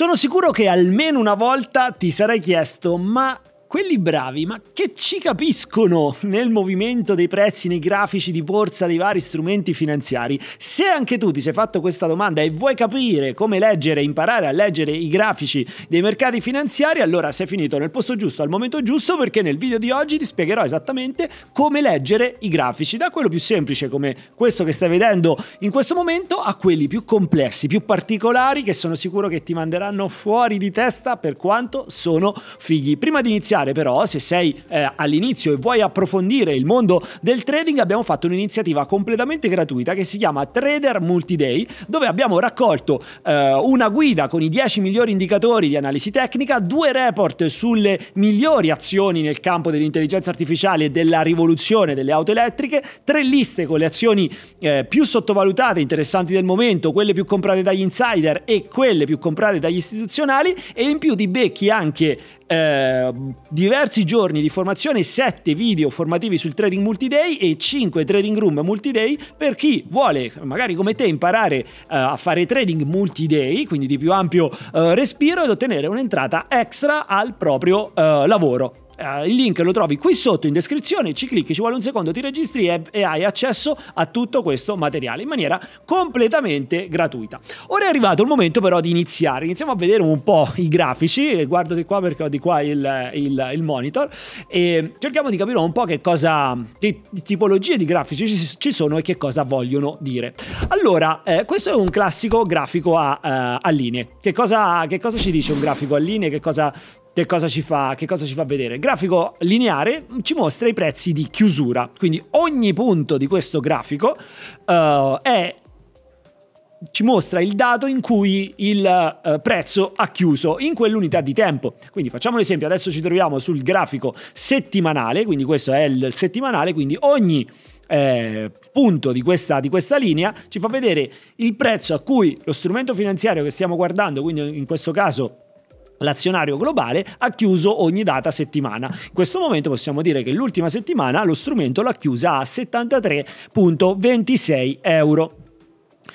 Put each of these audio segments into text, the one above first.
Sono sicuro che almeno una volta ti sarai chiesto ma quelli bravi, ma che ci capiscono nel movimento dei prezzi, nei grafici di borsa dei vari strumenti finanziari. Se anche tu ti sei fatto questa domanda e vuoi capire come leggere, imparare a leggere i grafici dei mercati finanziari, allora sei finito nel posto giusto, al momento giusto, perché nel video di oggi ti spiegherò esattamente come leggere i grafici, da quello più semplice come questo che stai vedendo in questo momento a quelli più complessi, più particolari che sono sicuro che ti manderanno fuori di testa per quanto sono fighi. Prima di iniziare iniziare però, se sei eh, all'inizio e vuoi approfondire il mondo del trading, abbiamo fatto un'iniziativa completamente gratuita che si chiama Trader Multiday, dove abbiamo raccolto eh, una guida con i 10 migliori indicatori di analisi tecnica, due report sulle migliori azioni nel campo dell'intelligenza artificiale e della rivoluzione delle auto elettriche, tre liste con le azioni eh, più sottovalutate, interessanti del momento, quelle più comprate dagli insider e quelle più comprate dagli istituzionali e in più ti becchi anche eh, diversi giorni di formazione, 7 video formativi sul trading multiday e 5 trading room multiday per chi vuole, magari come te, imparare uh, a fare trading multiday, quindi di più ampio uh, respiro ed ottenere un'entrata extra al proprio uh, lavoro. Eh, il link lo trovi qui sotto in descrizione, ci clicchi, ci vuole un secondo, ti registri e, e hai accesso a tutto questo materiale in maniera completamente gratuita. Ora è arrivato il momento però di iniziare, iniziamo a vedere un po' i grafici, eh, guardo di qua perché ho di qua il, il, il monitor e cerchiamo di capire un po' che cosa, che tipologie di grafici ci, ci sono e che cosa vogliono dire. Allora, eh, questo è un classico grafico a, uh, a linee. Che cosa, che cosa ci dice un grafico a linee? Che cosa che cosa ci fa, che cosa ci fa vedere? Il grafico lineare ci mostra i prezzi di chiusura, quindi ogni punto di questo grafico uh, è ci mostra il dato in cui il eh, prezzo ha chiuso in quell'unità di tempo. Quindi facciamo un esempio, adesso ci troviamo sul grafico settimanale, quindi questo è il settimanale, quindi ogni eh, punto di questa, di questa, linea ci fa vedere il prezzo a cui lo strumento finanziario che stiamo guardando, quindi in questo caso l'azionario globale ha chiuso ogni data settimana. In questo momento possiamo dire che l'ultima settimana lo strumento l'ha chiusa a 73.26 euro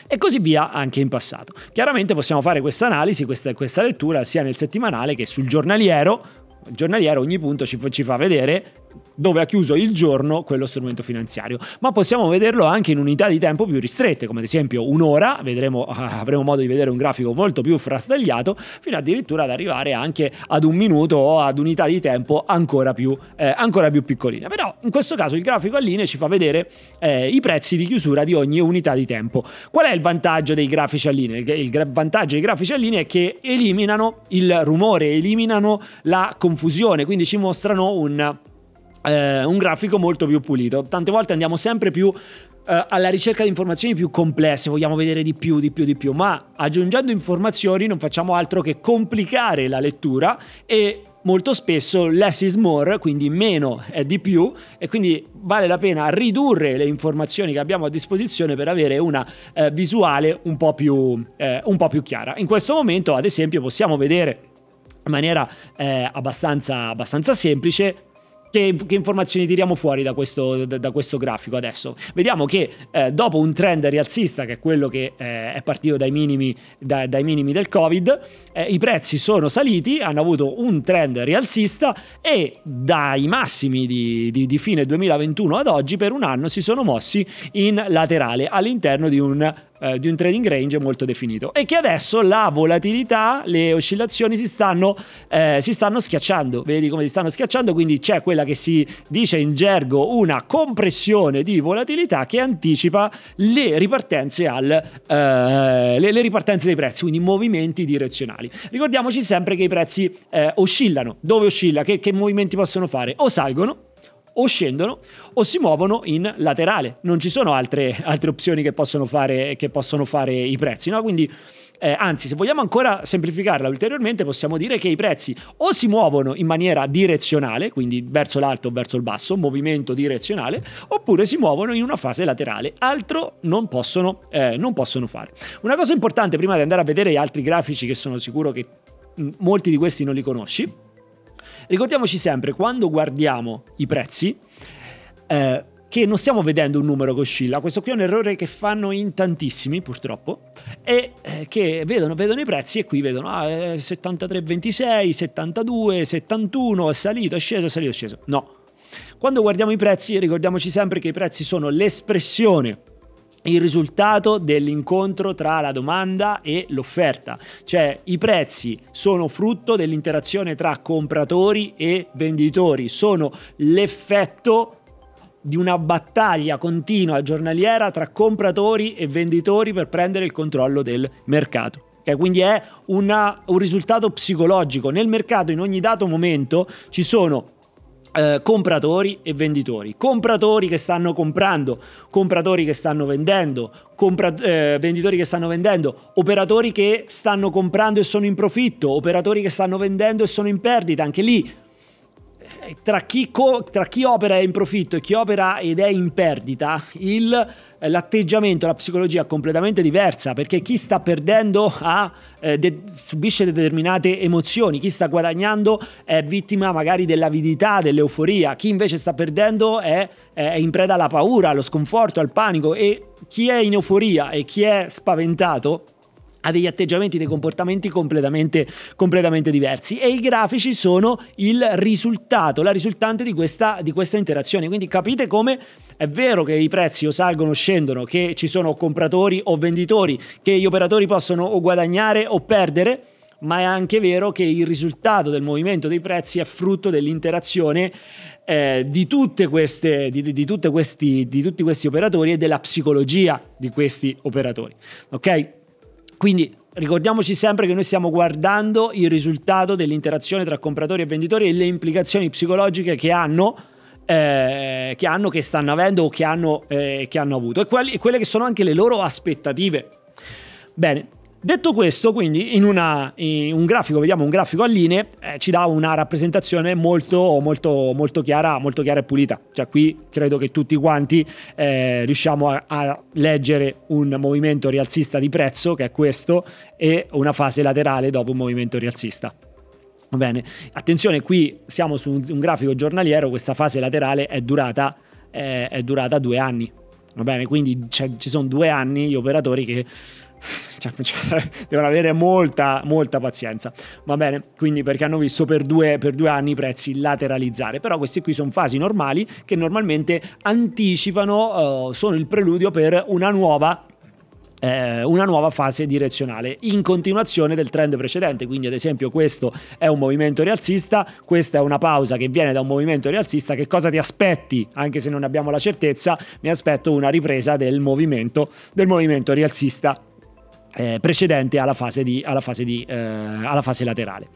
e così via anche in passato. Chiaramente possiamo fare questa analisi, questa, lettura sia nel settimanale che sul giornaliero. Il giornaliero ogni punto ci fa vedere dove ha chiuso il giorno quello strumento finanziario, ma possiamo vederlo anche in unità di tempo più ristrette, come ad esempio un'ora, vedremo, avremo modo di vedere un grafico molto più frastagliato, fino addirittura ad arrivare anche ad un minuto o ad unità di tempo ancora più, eh, ancora più piccolina. Però in questo caso il grafico a linee ci fa vedere eh, i prezzi di chiusura di ogni unità di tempo. Qual è il vantaggio dei grafici a linee? Il, il vantaggio dei grafici a linee è che eliminano il rumore, eliminano la confusione, quindi ci mostrano un eh, un grafico molto più pulito. Tante volte andiamo sempre più eh, alla ricerca di informazioni più complesse, vogliamo vedere di più, di più, di più, ma aggiungendo informazioni non facciamo altro che complicare la lettura e molto spesso less is more, quindi meno è di più e quindi vale la pena ridurre le informazioni che abbiamo a disposizione per avere una eh, visuale un po, più, eh, un po' più chiara. In questo momento, ad esempio, possiamo vedere in maniera eh, abbastanza, abbastanza semplice che, che informazioni tiriamo fuori da questo, da, da questo grafico adesso? Vediamo che eh, dopo un trend rialzista, che è quello che eh, è partito dai minimi, da, dai minimi del Covid, eh, i prezzi sono saliti, hanno avuto un trend rialzista e dai massimi di, di, di fine 2021 ad oggi per un anno si sono mossi in laterale all'interno di un eh, di un trading range molto definito e che adesso la volatilità, le oscillazioni si stanno, eh, si stanno schiacciando, vedi come si stanno schiacciando, quindi c'è quella che si dice in gergo una compressione di volatilità che anticipa le ripartenze, al, eh, le, le ripartenze dei prezzi, quindi movimenti direzionali. Ricordiamoci sempre che i prezzi eh, oscillano, dove oscilla, che, che movimenti possono fare, o salgono o scendono o si muovono in laterale. Non ci sono altre, altre opzioni che possono, fare, che possono, fare, i prezzi. No? Quindi, eh, anzi, se vogliamo ancora semplificarla ulteriormente, possiamo dire che i prezzi o si muovono in maniera direzionale, quindi verso l'alto o verso il basso, movimento direzionale, oppure si muovono in una fase laterale. Altro non possono, eh, non possono fare. Una cosa importante, prima di andare a vedere gli altri grafici che sono sicuro che mm, molti di questi non li conosci, ricordiamoci sempre, quando guardiamo i prezzi, eh, che non stiamo vedendo un numero che oscilla, questo qui è un errore che fanno in tantissimi purtroppo, e eh, che vedono, vedono, i prezzi e qui vedono ah, 73,26, 72, 71, è salito, è sceso, è salito, è sceso. No. Quando guardiamo i prezzi ricordiamoci sempre che i prezzi sono l'espressione il risultato dell'incontro tra la domanda e l'offerta, cioè i prezzi sono frutto dell'interazione tra compratori e venditori, sono l'effetto di una battaglia continua giornaliera tra compratori e venditori per prendere il controllo del mercato. Okay, quindi è una, un risultato psicologico. Nel mercato in ogni dato momento ci sono eh, compratori e venditori, compratori che stanno comprando, compratori che stanno vendendo, compra- eh, venditori che stanno vendendo, operatori che stanno comprando e sono in profitto, operatori che stanno vendendo e sono in perdita, anche lì tra chi, co- tra chi, opera è in profitto e chi opera ed è in perdita, il, eh, l'atteggiamento, la psicologia è completamente diversa, perché chi sta perdendo ha, eh, de- subisce determinate emozioni, chi sta guadagnando è vittima magari dell'avidità, dell'euforia, chi invece sta perdendo è, è in preda alla paura, allo sconforto, al panico e chi è in euforia e chi è spaventato ha degli atteggiamenti, dei comportamenti completamente, completamente diversi e i grafici sono il risultato, la risultante di questa, di questa interazione. Quindi capite come è vero che i prezzi o salgono o scendono, che ci sono compratori o venditori, che gli operatori possono o guadagnare o perdere, ma è anche vero che il risultato del movimento dei prezzi è frutto dell'interazione eh, di, queste, di, di, questi, di tutti questi operatori e della psicologia di questi operatori. Ok? Quindi ricordiamoci sempre che noi stiamo guardando il risultato dell'interazione tra compratori e venditori e le implicazioni psicologiche che hanno. Eh, che hanno, che stanno avendo o che hanno, eh, che hanno avuto e, quelli, e quelle che sono anche le loro aspettative. Bene, Detto questo, quindi in, una, in un grafico, vediamo un grafico a linee, eh, ci dà una rappresentazione molto, molto, molto, chiara, molto chiara e pulita. Cioè qui credo che tutti quanti eh, riusciamo a, a, leggere un movimento rialzista di prezzo, che è questo, e una fase laterale dopo un movimento rialzista. Va Bene, attenzione, qui siamo su un, un grafico giornaliero, questa fase laterale è durata, eh, è durata due anni, Va bene, quindi ci sono due anni gli operatori che cioè, cioè, devono avere molta, molta pazienza. Va bene, quindi perché hanno visto per due, per due anni i prezzi lateralizzare. Però queste qui sono fasi normali che normalmente anticipano, uh, sono il preludio per una nuova eh, una nuova fase direzionale in continuazione del trend precedente. Quindi, ad esempio, questo è un movimento rialzista, questa è una pausa che viene da un movimento rialzista. Che cosa ti aspetti? Anche se non abbiamo la certezza, mi aspetto una ripresa del movimento, del movimento rialzista eh, precedente alla fase, di, alla fase, di, eh, alla fase laterale.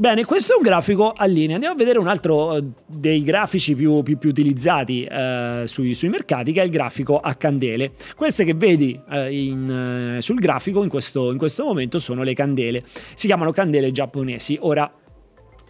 Bene, questo è un grafico a linea. Andiamo a vedere un altro eh, dei grafici più, più, più utilizzati eh, sui, sui, mercati, che è il grafico a candele. Queste che vedi eh, in, eh, sul grafico in questo, in questo momento sono le candele. Si chiamano candele giapponesi. Ora,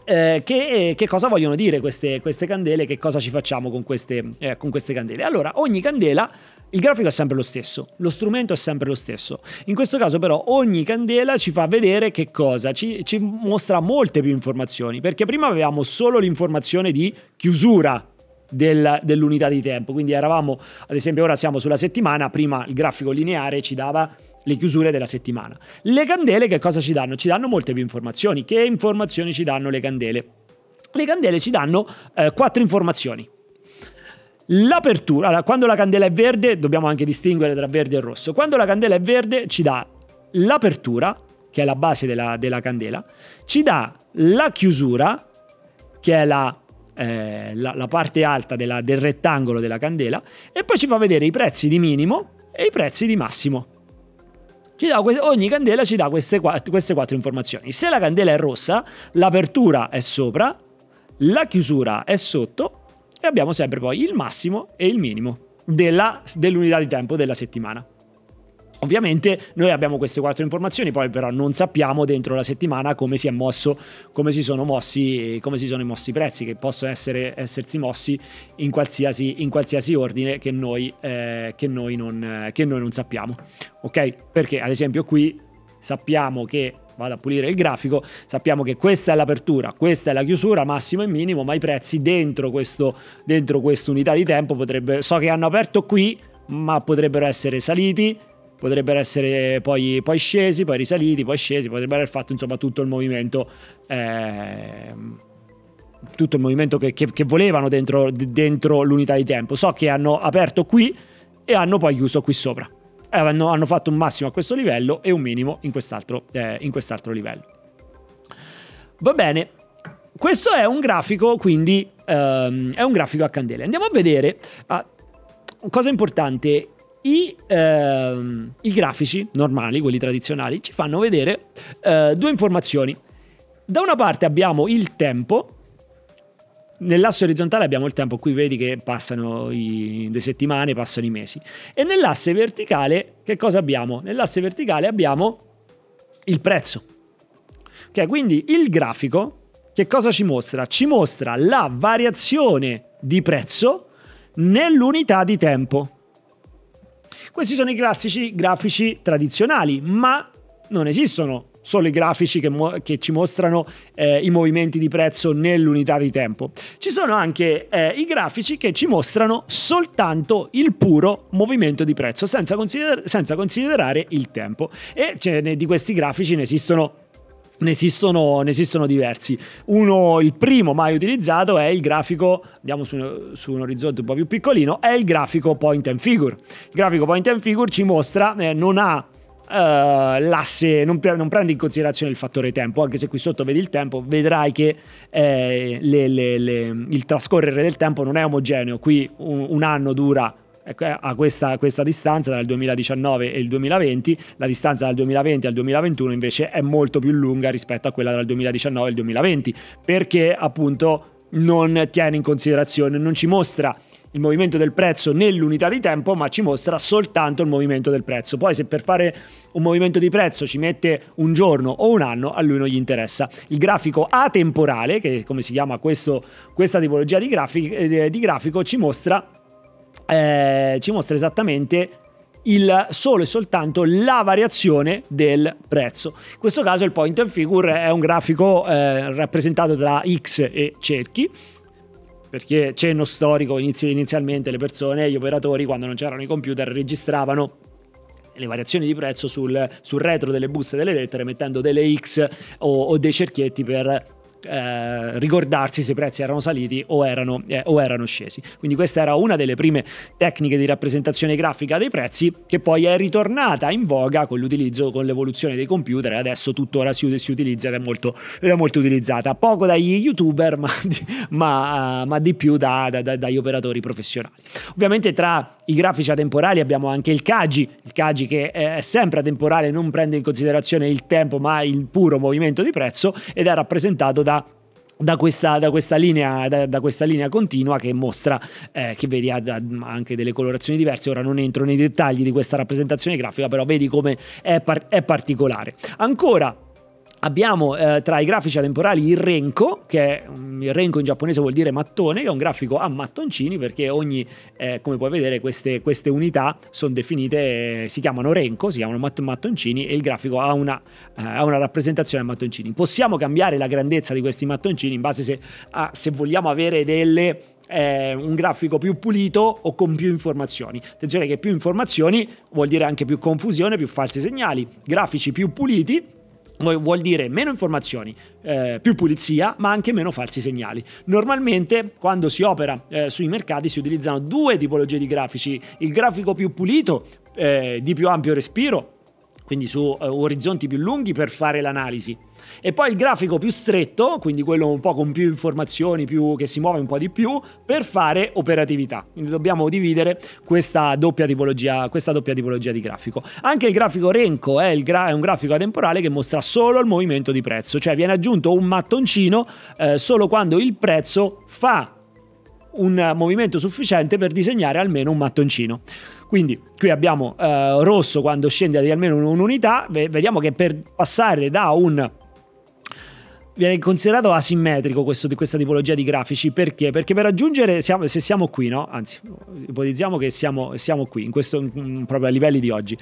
eh, che, che, cosa vogliono dire queste, queste, candele, che cosa ci facciamo con queste, eh, con queste candele. Allora, ogni candela il grafico è sempre lo stesso, lo strumento è sempre lo stesso. In questo caso però ogni candela ci fa vedere che cosa, ci, ci mostra molte più informazioni, perché prima avevamo solo l'informazione di chiusura del, dell'unità di tempo, quindi eravamo, ad esempio ora siamo sulla settimana, prima il grafico lineare ci dava le chiusure della settimana. Le candele che cosa ci danno? Ci danno molte più informazioni. Che informazioni ci danno le candele? Le candele ci danno eh, quattro informazioni. L'apertura, allora, quando la candela è verde, dobbiamo anche distinguere tra verde e rosso. Quando la candela è verde ci dà l'apertura, che è la base della, della candela, ci dà la chiusura, che è la eh, la, la, parte alta della, del rettangolo della candela e poi ci fa vedere i prezzi di minimo e i prezzi di massimo. Que- ogni candela ci dà queste, qua- queste quattro informazioni. Se la candela è rossa, l'apertura è sopra, la chiusura è sotto e abbiamo sempre poi il massimo e il minimo della, dell'unità di tempo della settimana. Ovviamente noi abbiamo queste quattro informazioni, poi però non sappiamo dentro la settimana come si è mosso, come si sono mossi, come si sono mossi i prezzi, che possono essere, essersi mossi in qualsiasi, in qualsiasi ordine che noi, eh, che, noi non, eh, che noi non sappiamo. Ok? Perché ad esempio qui sappiamo che vado a pulire il grafico, sappiamo che questa è l'apertura, questa è la chiusura, massimo e minimo, ma i prezzi dentro, questo, dentro quest'unità di tempo potrebbe, so che hanno aperto qui, ma potrebbero essere saliti, potrebbero essere poi, poi, scesi, poi risaliti, poi scesi, potrebbero aver fatto insomma tutto il movimento. Eh, tutto il movimento che, che, che volevano dentro, dentro l'unità di tempo. So che hanno aperto qui e hanno poi chiuso qui sopra hanno, hanno, fatto un massimo a questo livello e un minimo in quest'altro, eh, in quest'altro livello. Va bene, questo è un grafico, quindi um, è un grafico a candele. Andiamo a vedere uh, cosa importante. I, uh, I, grafici normali, quelli tradizionali, ci fanno vedere uh, due informazioni. Da una parte abbiamo il tempo Nell'asse orizzontale abbiamo il tempo, qui vedi che passano i, le settimane, passano i mesi. E nell'asse verticale che cosa abbiamo? Nell'asse verticale abbiamo il prezzo. Ok, quindi il grafico che cosa ci mostra? Ci mostra la variazione di prezzo nell'unità di tempo. Questi sono i classici grafici tradizionali, ma non esistono solo i grafici che, mo- che ci mostrano eh, i movimenti di prezzo nell'unità di tempo. Ci sono anche eh, i grafici che ci mostrano soltanto il puro movimento di prezzo, senza, consider- senza considerare il tempo. E cioè, di questi grafici ne esistono ne esistono, ne esistono, diversi. Uno, il primo mai utilizzato è il grafico, andiamo su un, su un, orizzonte un po' più piccolino, è il grafico point and figure. Il grafico point and figure ci mostra, eh, non ha eh, l'asse, non, pre- non, prende in considerazione il fattore tempo, anche se qui sotto vedi il tempo, vedrai che eh, le, le, le, il trascorrere del tempo non è omogeneo, qui un, un anno dura ecco, eh, a questa, questa, distanza dal 2019 e il 2020, la distanza dal 2020 al 2021 invece è molto più lunga rispetto a quella dal 2019 al 2020, perché appunto non tiene in considerazione, non ci mostra il movimento del prezzo nell'unità di tempo, ma ci mostra soltanto il movimento del prezzo. Poi se per fare un movimento di prezzo ci mette un giorno o un anno, a lui non gli interessa. Il grafico atemporale, che è come si chiama questo, questa tipologia di, grafico, eh, di grafico ci, mostra, eh, ci mostra esattamente il solo e soltanto la variazione del prezzo. In questo caso il point and figure è un grafico eh, rappresentato da X e cerchi perché c'è uno storico inizialmente le persone, gli operatori quando non c'erano i computer registravano le variazioni di prezzo sul, sul retro delle buste delle lettere mettendo delle X o, o dei cerchietti per eh, ricordarsi se i prezzi erano saliti o erano, eh, o erano, scesi. Quindi questa era una delle prime tecniche di rappresentazione grafica dei prezzi che poi è ritornata in voga con l'utilizzo, con l'evoluzione dei computer e adesso tuttora si, si utilizza ed è, molto, ed è, molto, utilizzata, poco dagli youtuber ma di, ma, eh, ma di più da, da, da, dagli operatori professionali. Ovviamente tra i grafici atemporali abbiamo anche il Kaji, il Kaji che eh, è sempre atemporale, non prende in considerazione il tempo ma il puro movimento di prezzo ed è rappresentato da da da questa, da, questa linea, da, da questa, linea, continua che mostra eh, che vedi ha, anche delle colorazioni diverse. Ora non entro nei dettagli di questa rappresentazione grafica, però vedi come è, par- è particolare. Ancora Abbiamo eh, tra i grafici atemporali il renko, che um, il renko in giapponese vuol dire mattone, che è un grafico a mattoncini perché ogni, eh, come puoi vedere, queste, queste unità sono definite, eh, si chiamano renko, si chiamano matt- mattoncini e il grafico ha una, eh, ha una, rappresentazione a mattoncini. Possiamo cambiare la grandezza di questi mattoncini in base se, a, se vogliamo avere delle eh, un grafico più pulito o con più informazioni. Attenzione che più informazioni vuol dire anche più confusione, più falsi segnali. Grafici più puliti Vuol dire meno informazioni, eh, più pulizia, ma anche meno falsi segnali. Normalmente quando si opera eh, sui mercati si utilizzano due tipologie di grafici, il grafico più pulito, eh, di più ampio respiro, quindi su eh, orizzonti più lunghi per fare l'analisi e poi il grafico più stretto, quindi quello un po' con più informazioni, più, che si muove un po' di più, per fare operatività. Quindi dobbiamo dividere questa doppia tipologia, questa doppia tipologia di grafico. Anche il grafico Renko è, gra- è un grafico atemporale che mostra solo il movimento di prezzo, cioè viene aggiunto un mattoncino eh, solo quando il prezzo fa un movimento sufficiente per disegnare almeno un mattoncino. Quindi qui abbiamo eh, rosso quando scende di almeno un'unità, vediamo che per passare da un viene considerato asimmetrico questo, questa tipologia di grafici perché? Perché per raggiungere, siamo, se siamo qui, no? anzi ipotizziamo che siamo, siamo qui, questo, proprio a livelli di oggi,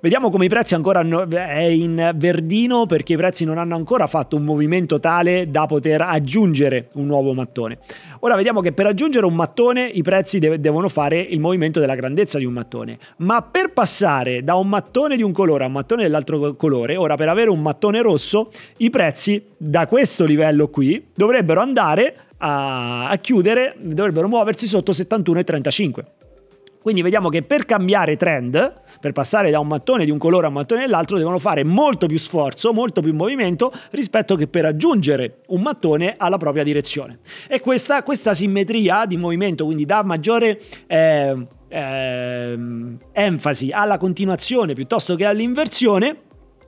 Vediamo come i prezzi ancora è in verdino perché i prezzi non hanno ancora fatto un movimento tale da poter aggiungere un nuovo mattone. Ora vediamo che per aggiungere un mattone i prezzi de- devono fare il movimento della grandezza di un mattone, ma per passare da un mattone di un colore a un mattone dell'altro colore, ora per avere un mattone rosso, i prezzi da questo livello qui dovrebbero andare a, a chiudere, dovrebbero muoversi sotto 71,35. Quindi vediamo che per cambiare trend, per passare da un mattone di un colore a un mattone dell'altro, devono fare molto più sforzo, molto più movimento rispetto che per aggiungere un mattone alla propria direzione. E questa, questa simmetria di movimento quindi dà maggiore... Eh, eh, enfasi alla continuazione piuttosto che all'inversione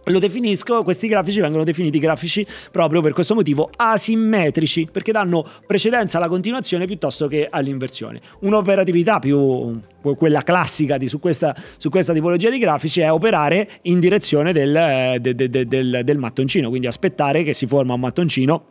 lo definisco, questi grafici vengono definiti grafici proprio per questo motivo asimmetrici, perché danno precedenza alla continuazione piuttosto che all'inversione. Un'operatività più quella classica di, su, questa, su, questa, tipologia di grafici è operare in direzione del, eh, de, de, de, del, del mattoncino, quindi aspettare che si forma un mattoncino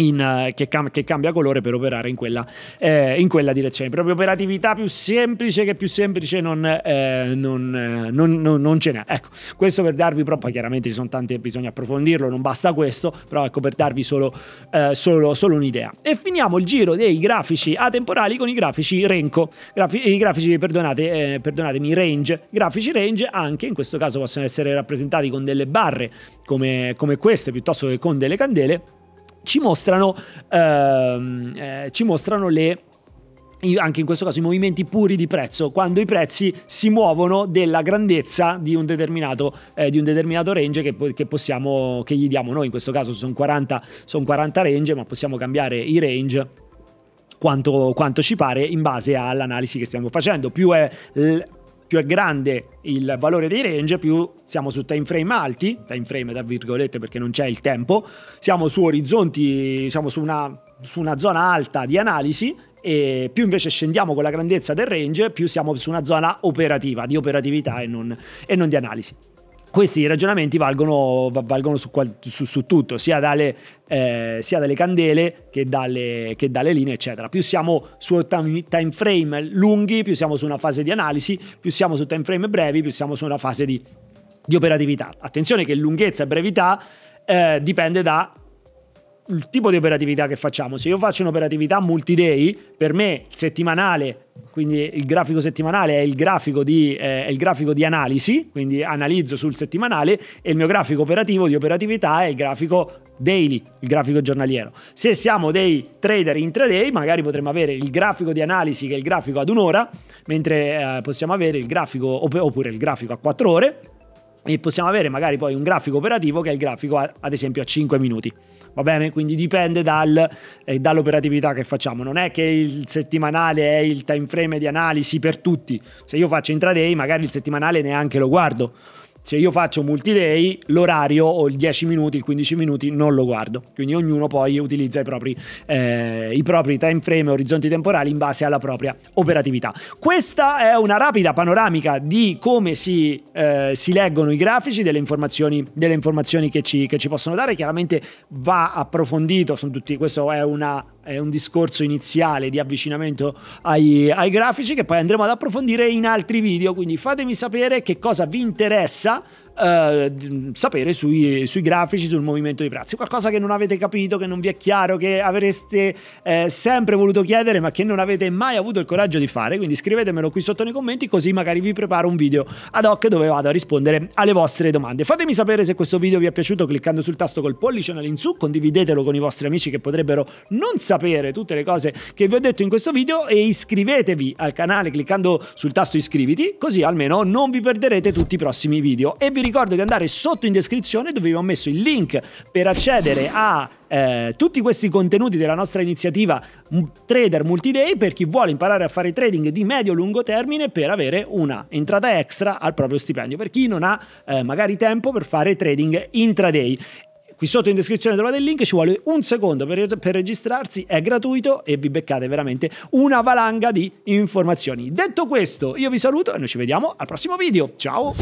in, eh, che, cam- che, cambia colore per operare in quella, eh, in quella, direzione. Proprio operatività più semplice che più semplice non, eh, non, eh, non, non ce n'è. Ecco, questo per darvi proprio, chiaramente ci sono tante, bisogna approfondirlo, non basta questo, però ecco per darvi solo, eh, solo, solo un'idea. E finiamo il giro dei grafici atemporali con i grafici Renko, Grafi- i grafici, perdonate, eh, perdonatemi, range. Grafici range anche in questo caso possono essere rappresentati con delle barre come, come queste piuttosto che con delle candele ci mostrano, ehm, eh, ci mostrano le anche in questo caso i movimenti puri di prezzo, quando i prezzi si muovono della grandezza di un determinato, eh, di un determinato range che, che, possiamo, che gli diamo noi, in questo caso sono 40, sono 40 range, ma possiamo cambiare i range quanto, quanto, ci pare in base all'analisi che stiamo facendo. Più è più è grande il valore dei range, più siamo su time frame alti, time frame da virgolette perché non c'è il tempo, siamo su orizzonti, siamo su una, su una zona alta di analisi e più invece scendiamo con la grandezza del range, più siamo su una zona operativa, di operatività e non, e non di analisi questi ragionamenti valgono, valgono su, su, su, tutto, sia dalle, eh, sia dalle candele che dalle, che dalle, linee, eccetera. Più siamo su time frame lunghi, più siamo su una fase di analisi, più siamo su time frame brevi, più siamo su una fase di, di operatività. Attenzione che lunghezza e brevità eh, dipende da il tipo di operatività che facciamo. Se io faccio un'operatività multi-day, per me settimanale quindi il grafico settimanale è il grafico, di, eh, è il grafico di, analisi, quindi analizzo sul settimanale, e il mio grafico operativo di operatività è il grafico daily, il grafico giornaliero. Se siamo dei trader intraday, magari potremmo avere il grafico di analisi che è il grafico ad un'ora, mentre eh, possiamo avere il grafico, oppure il grafico a quattro ore, e possiamo avere magari poi un grafico operativo che è il grafico a, ad esempio a 5 minuti va bene? Quindi dipende dal, eh, dall'operatività che facciamo. Non è che il settimanale è il time frame di analisi per tutti. Se io faccio intraday, magari il settimanale neanche lo guardo se io faccio multi-day, l'orario o il 10 minuti, il 15 minuti non lo guardo. Quindi ognuno poi utilizza i propri, eh, i propri time frame, orizzonti temporali in base alla propria operatività. Questa è una rapida panoramica di come si, eh, si leggono i grafici, delle informazioni, delle informazioni che, ci, che, ci, possono dare. Chiaramente va approfondito, tutti, questo è una è un discorso iniziale di avvicinamento ai, ai, grafici che poi andremo ad approfondire in altri video, quindi fatemi sapere che cosa vi interessa eh, sapere sui, sui, grafici, sul movimento dei prezzi. Qualcosa che non avete capito, che non vi è chiaro, che avreste eh, sempre voluto chiedere ma che non avete mai avuto il coraggio di fare. Quindi scrivetemelo qui sotto nei commenti così magari vi preparo un video ad hoc dove vado a rispondere alle vostre domande. Fatemi sapere se questo video vi è piaciuto cliccando sul tasto col pollice all'insù, condividetelo con i vostri amici che potrebbero non sapere tutte le cose che vi ho detto in questo video e iscrivetevi al canale cliccando sul tasto iscriviti così almeno non vi perderete tutti i prossimi video e vi ricordo di andare sotto in descrizione dove vi ho messo il link per accedere a eh, tutti questi contenuti della nostra iniziativa mm, Trader Multiday per chi vuole imparare a fare trading di medio-lungo termine per avere una entrata extra al proprio stipendio, per chi non ha eh, magari tempo per fare trading intraday. Qui sotto in descrizione trovate il link, ci vuole un secondo per, per, registrarsi, è gratuito e vi beccate veramente una valanga di informazioni. Detto questo, io vi saluto e noi ci vediamo al prossimo video. Ciao!